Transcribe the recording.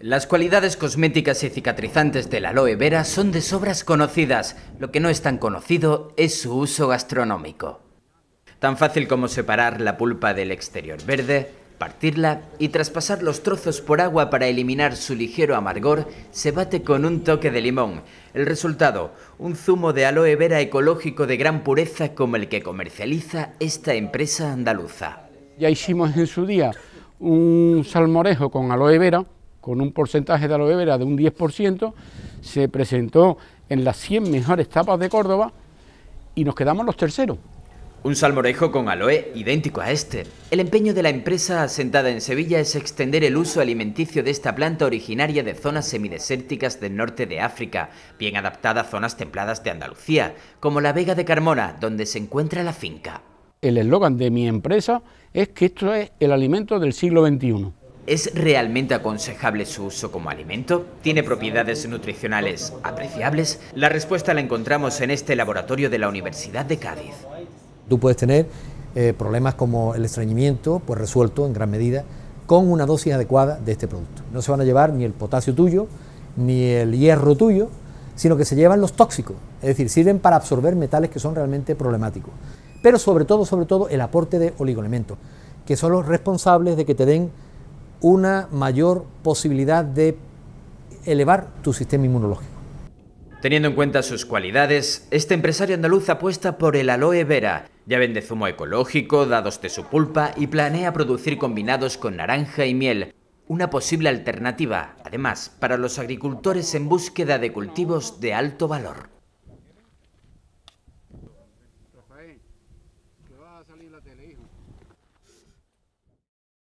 Las cualidades cosméticas y cicatrizantes del aloe vera son de sobras conocidas, lo que no es tan conocido es su uso gastronómico. Tan fácil como separar la pulpa del exterior verde, partirla y traspasar los trozos por agua para eliminar su ligero amargor, se bate con un toque de limón. El resultado, un zumo de aloe vera ecológico de gran pureza como el que comercializa esta empresa andaluza. Ya hicimos en su día un salmorejo con aloe vera con un porcentaje de aloe vera de un 10%, se presentó en las 100 mejores tapas de Córdoba y nos quedamos los terceros. Un salmorejo con aloe idéntico a este. El empeño de la empresa asentada en Sevilla es extender el uso alimenticio de esta planta originaria de zonas semidesérticas del norte de África, bien adaptada a zonas templadas de Andalucía, como la Vega de Carmona, donde se encuentra la finca. El eslogan de mi empresa es que esto es el alimento del siglo XXI. ¿Es realmente aconsejable su uso como alimento? ¿Tiene propiedades nutricionales apreciables? La respuesta la encontramos en este laboratorio de la Universidad de Cádiz. Tú puedes tener eh, problemas como el estreñimiento, pues resuelto en gran medida, con una dosis adecuada de este producto. No se van a llevar ni el potasio tuyo, ni el hierro tuyo, sino que se llevan los tóxicos, es decir, sirven para absorber metales que son realmente problemáticos. Pero sobre todo, sobre todo, el aporte de oligoelementos, que son los responsables de que te den una mayor posibilidad de elevar tu sistema inmunológico. Teniendo en cuenta sus cualidades, este empresario andaluz apuesta por el aloe vera. Ya vende zumo ecológico, dados de su pulpa y planea producir combinados con naranja y miel. Una posible alternativa, además, para los agricultores en búsqueda de cultivos de alto valor.